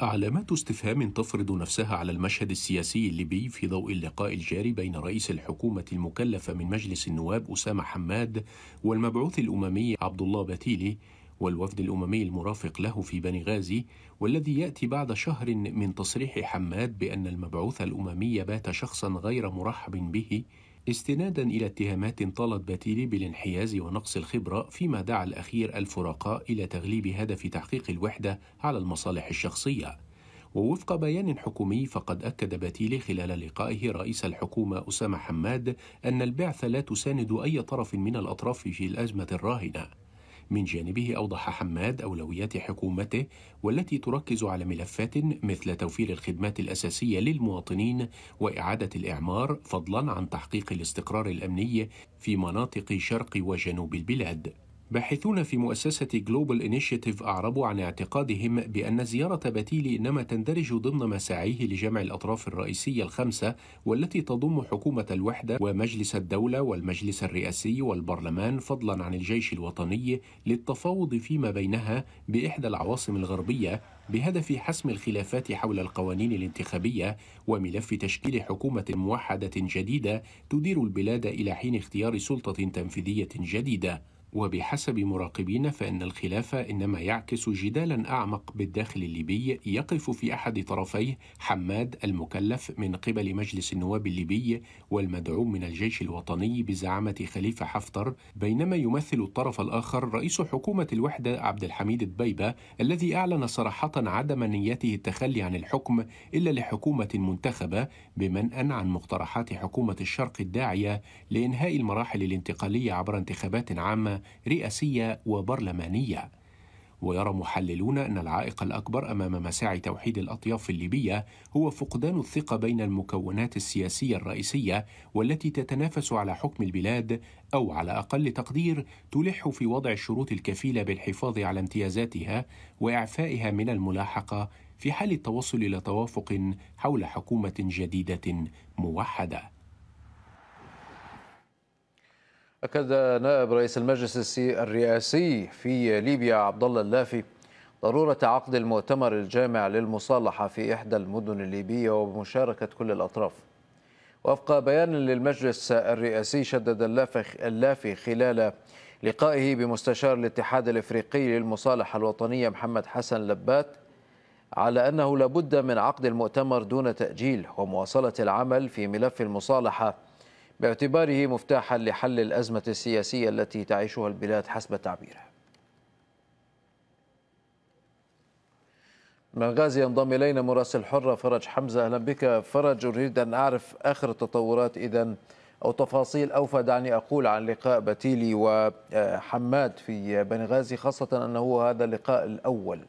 علامات استفهام تفرض نفسها على المشهد السياسي الليبي في ضوء اللقاء الجاري بين رئيس الحكومة المكلفة من مجلس النواب أسامة حماد والمبعوث الأممي عبد الله بتيلي والوفد الأممي المرافق له في بنغازي والذي يأتي بعد شهر من تصريح حماد بأن المبعوث الأممي بات شخصا غير مرحب به استنادا إلى اتهامات طالت باتيلي بالانحياز ونقص الخبرة فيما دعا الأخير الفرقاء إلى تغليب هدف تحقيق الوحدة على المصالح الشخصية ووفق بيان حكومي فقد أكد باتيلي خلال لقائه رئيس الحكومة أسامة حماد أن البعثة لا تساند أي طرف من الأطراف في الأزمة الراهنة من جانبه أوضح حماد أولويات حكومته والتي تركز على ملفات مثل توفير الخدمات الأساسية للمواطنين وإعادة الإعمار فضلا عن تحقيق الاستقرار الأمني في مناطق شرق وجنوب البلاد باحثون في مؤسسة جلوبال إنيشيتيف أعربوا عن اعتقادهم بأن زيارة باتيلي إنما تندرج ضمن مساعيه لجمع الأطراف الرئيسية الخمسة والتي تضم حكومة الوحدة ومجلس الدولة والمجلس الرئاسي والبرلمان فضلا عن الجيش الوطني للتفاوض فيما بينها بإحدى العواصم الغربية بهدف حسم الخلافات حول القوانين الانتخابية وملف تشكيل حكومة موحدة جديدة تدير البلاد إلى حين اختيار سلطة تنفيذية جديدة وبحسب مراقبين فإن الخلاف إنما يعكس جدالا أعمق بالداخل الليبي يقف في أحد طرفيه حماد المكلف من قبل مجلس النواب الليبي والمدعوم من الجيش الوطني بزعامة خليفة حفتر بينما يمثل الطرف الآخر رئيس حكومة الوحدة عبد الحميد الدبيبة الذي أعلن صراحة عدم نيته التخلي عن الحكم إلا لحكومة منتخبة بمنأ عن مقترحات حكومة الشرق الداعية لإنهاء المراحل الانتقالية عبر انتخابات عامة رئاسية وبرلمانية ويرى محللون أن العائق الأكبر أمام مساعي توحيد الأطياف الليبية هو فقدان الثقة بين المكونات السياسية الرئيسية والتي تتنافس على حكم البلاد أو على أقل تقدير تلح في وضع الشروط الكفيلة بالحفاظ على امتيازاتها وإعفائها من الملاحقة في حال التوصل إلى توافق حول حكومة جديدة موحدة. أكد نائب رئيس المجلس الرئاسي في ليبيا عبد الله اللافي ضرورة عقد المؤتمر الجامع للمصالحة في إحدى المدن الليبية وبمشاركة كل الأطراف وفق بيان للمجلس الرئاسي شدد اللافي خلال لقائه بمستشار الاتحاد الافريقي للمصالحه الوطنيه محمد حسن لبات على انه لابد من عقد المؤتمر دون تاجيل ومواصله العمل في ملف المصالحه باعتباره مفتاحا لحل الأزمة السياسية التي تعيشها البلاد حسب تعبيره من غازي ينضم إلينا مراسل حرة فرج حمزة أهلا بك فرج أريد أن أعرف آخر التطورات إذا أو تفاصيل أوفى دعني أقول عن لقاء بتيلي وحماد في بنغازي خاصة أنه هذا اللقاء الأول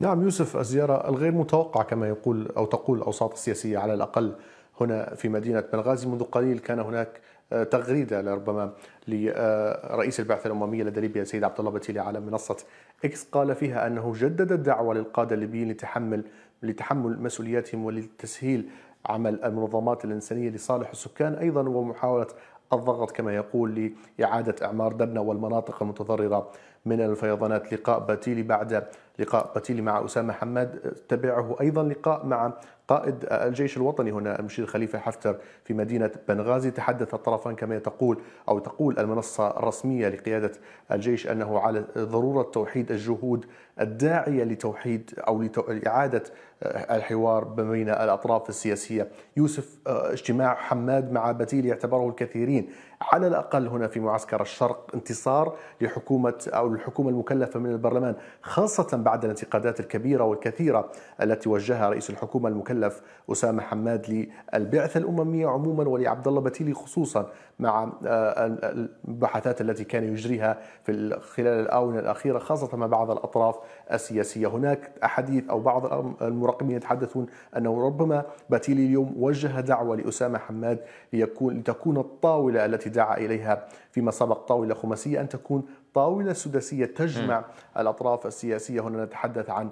نعم يوسف الزيارة الغير متوقعة كما يقول أو تقول الأوساط السياسية على الأقل هنا في مدينة بنغازي منذ قليل كان هناك آه، تغريدة لربما لرئيس البعثة الأممية لدى ليبيا سيد عبد الله بتيلي على منصة إكس قال فيها أنه جدد الدعوة للقادة الليبيين لتحمل لتحمل مسؤولياتهم ولتسهيل عمل المنظمات الإنسانية لصالح السكان أيضا ومحاولة الضغط كما يقول لإعادة إعمار دبنا والمناطق المتضررة من الفيضانات لقاء باتيلي بعد لقاء قتيلي مع أسامة حماد تبعه أيضا لقاء مع قائد الجيش الوطني هنا المشير خليفة حفتر في مدينة بنغازي تحدث الطرفان كما تقول أو تقول المنصة الرسمية لقيادة الجيش أنه على ضرورة توحيد الجهود الداعية لتوحيد أو لإعادة آه، الحوار بين الأطراف السياسية يوسف آه، اجتماع حماد مع بتيل يعتبره الكثيرين على الأقل هنا في معسكر الشرق انتصار لحكومة أو الحكومة المكلفة من البرلمان خاصة بعد الانتقادات الكبيرة والكثيرة التي وجهها رئيس الحكومة المكلفة كلف أسامة حماد للبعثة الأممية عموما ولعبد الله بتيلي خصوصا مع آه، البحثات التي كان يجريها في خلال الآونة الأخيرة خاصة مع بعض الأطراف السياسية هناك أحاديث أو بعض المراقبين يتحدثون أنه ربما بتيلي اليوم وجه دعوة لأسامة حماد ليكون لتكون الطاولة التي دعا إليها فيما سبق طاولة خماسية أن تكون طاولة سداسية تجمع الأطراف السياسية هنا نتحدث عن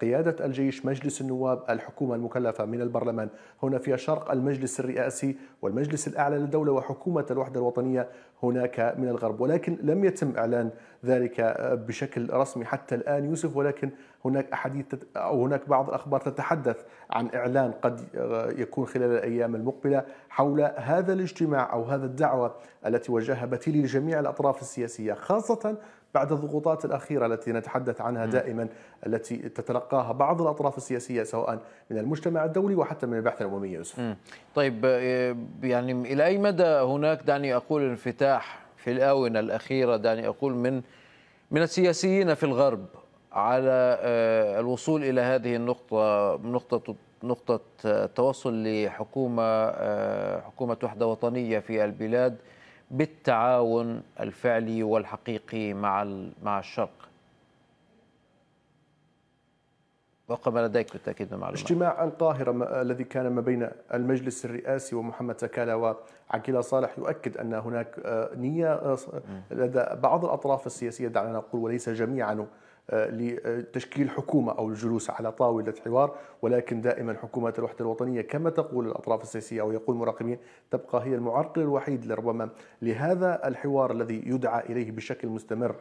قيادة الجيش مجلس النواب الحكومة المكلفة من البرلمان هنا في الشرق المجلس الرئاسي والمجلس الأعلى للدولة وحكومة الوحدة الوطنية هناك من الغرب ولكن لم يتم إعلان ذلك بشكل رسمي حتى الآن يوسف ولكن هناك أحاديث أو هناك بعض الأخبار تتحدث عن إعلان قد يكون خلال الأيام المقبلة حول هذا الاجتماع أو هذا الدعوة التي وجهها بتيلي لجميع الأطراف السياسية خاصة بعد الضغوطات الأخيرة التي نتحدث عنها دائما التي تتلقاها بعض الأطراف السياسية سواء من المجتمع الدولي وحتى من البعثة الأممية يوسف طيب آه، يعني إلى أي مدى هناك دعني أقول انفتاح في الآونة الأخيرة دعني أقول من من السياسيين في الغرب على آه، الوصول إلى هذه النقطة نقطة نقطة التوصل آه، لحكومة حكومة وحدة وطنية في البلاد بالتعاون الفعلي والحقيقي مع مع الشرق وقم لديك بالتاكيد معلومات اجتماع القاهره الذي كان ما بين المجلس الرئاسي ومحمد سكالا وعقيله صالح يؤكد ان هناك آه، نيه آه، لدى بعض الاطراف السياسيه دعنا نقول وليس جميعا لتشكيل حكومة أو الجلوس على طاولة حوار ولكن دائما حكومة الوحدة الوطنية كما تقول الأطراف السياسية أو يقول المراقبين تبقى هي المعرقل الوحيد لربما لهذا الحوار الذي يدعى إليه بشكل مستمر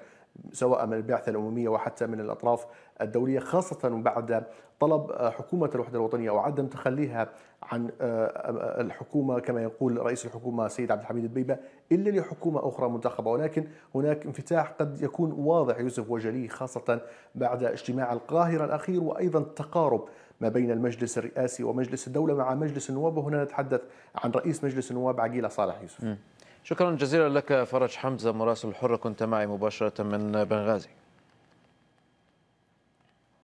سواء من البعثة الأممية وحتى من الأطراف الدولية خاصة بعد طلب حكومة الوحدة الوطنية وعدم تخليها عن آه، الحكومة كما يقول رئيس الحكومة سيد عبد الحميد البيبة إلا لحكومة أخرى منتخبة ولكن هناك انفتاح قد يكون واضح يوسف وجلي خاصة بعد اجتماع القاهرة الأخير وأيضا التقارب ما بين المجلس الرئاسي ومجلس الدولة مع مجلس النواب وهنا نتحدث عن رئيس مجلس النواب عقيلة صالح يوسف م. شكرا جزيلا لك فرج حمزة مراسل الحرة كنت معي مباشرة من بنغازي